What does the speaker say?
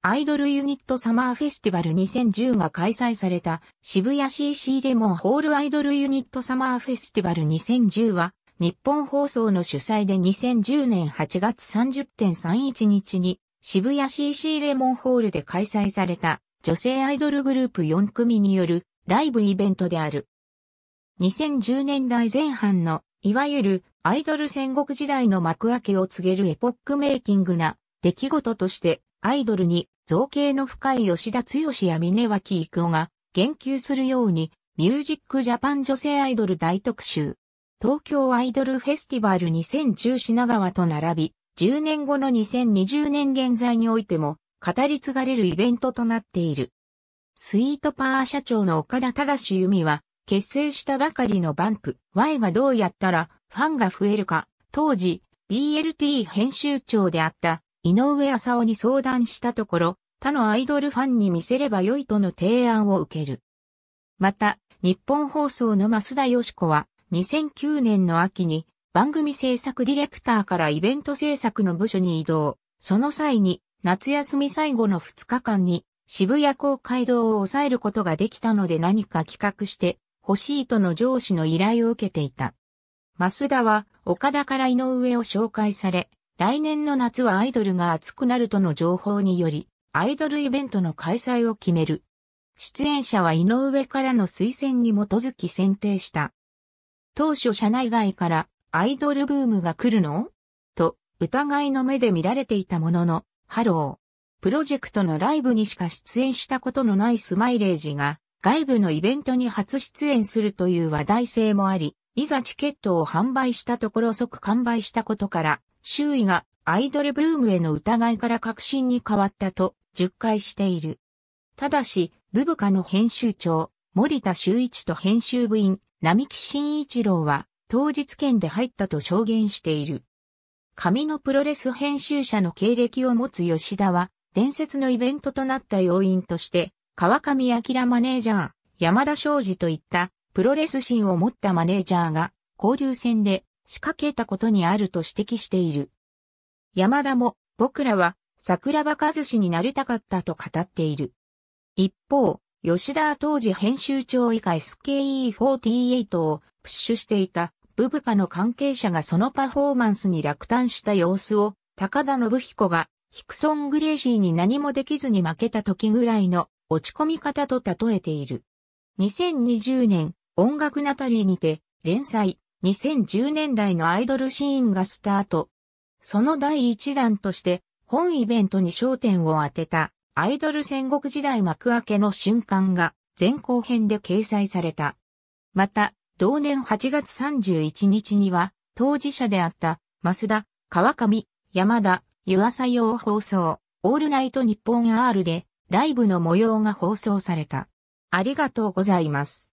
アイドルユニットサマーフェスティバル2010が開催された渋谷 CC レモンホールアイドルユニットサマーフェスティバル2010は日本放送の主催で2010年8月30.31日に渋谷 CC レモンホールで開催された女性アイドルグループ4組によるライブイベントである。2010年代前半のいわゆるアイドル戦国時代の幕開けを告げるエポックメイキングな出来事としてアイドルに造形の深い吉田剛や峰脇育夫が言及するようにミュージックジャパン女性アイドル大特集。東京アイドルフェスティバル2010品川と並び、10年後の2020年現在においても語り継がれるイベントとなっている。スイートパワー社長の岡田正由美は、結成したばかりのバンプ、Y がどうやったらファンが増えるか、当時、BLT 編集長であった井上浅尾に相談したところ、他のアイドルファンに見せれば良いとの提案を受ける。また、日本放送の増田よし子は、2009年の秋に番組制作ディレクターからイベント制作の部署に移動。その際に、夏休み最後の2日間に渋谷公会堂を抑えることができたので何か企画して欲しいとの上司の依頼を受けていた。増田は岡田から井上を紹介され、来年の夏はアイドルが熱くなるとの情報により、アイドルイベントの開催を決める。出演者は井上からの推薦に基づき選定した。当初社内外からアイドルブームが来るのと疑いの目で見られていたものの、ハロー。プロジェクトのライブにしか出演したことのないスマイレージが外部のイベントに初出演するという話題性もあり、いざチケットを販売したところ即完売したことから、周囲がアイドルブームへの疑いから確信に変わったと、述回している。ただし、ブブカの編集長、森田修一と編集部員、並木慎一郎は、当日券で入ったと証言している。紙のプロレス編集者の経歴を持つ吉田は、伝説のイベントとなった要因として、川上明マネージャー、山田昌司といった、プロレス心を持ったマネージャーが、交流戦で仕掛けたことにあると指摘している。山田も、僕らは、桜庭和氏になりたかったと語っている。一方、吉田は当時編集長以下 SKE48 をプッシュしていたブブカの関係者がそのパフォーマンスに落胆した様子を高田信彦がヒクソン・グレイシーに何もできずに負けた時ぐらいの落ち込み方と例えている。2020年音楽ナタリーにて連載2010年代のアイドルシーンがスタート。その第一弾として、本イベントに焦点を当てた、アイドル戦国時代幕開けの瞬間が、前後編で掲載された。また、同年8月31日には、当事者であった、増田、川上、山田、湯浅用放送、オールナイト日本 R で、ライブの模様が放送された。ありがとうございます。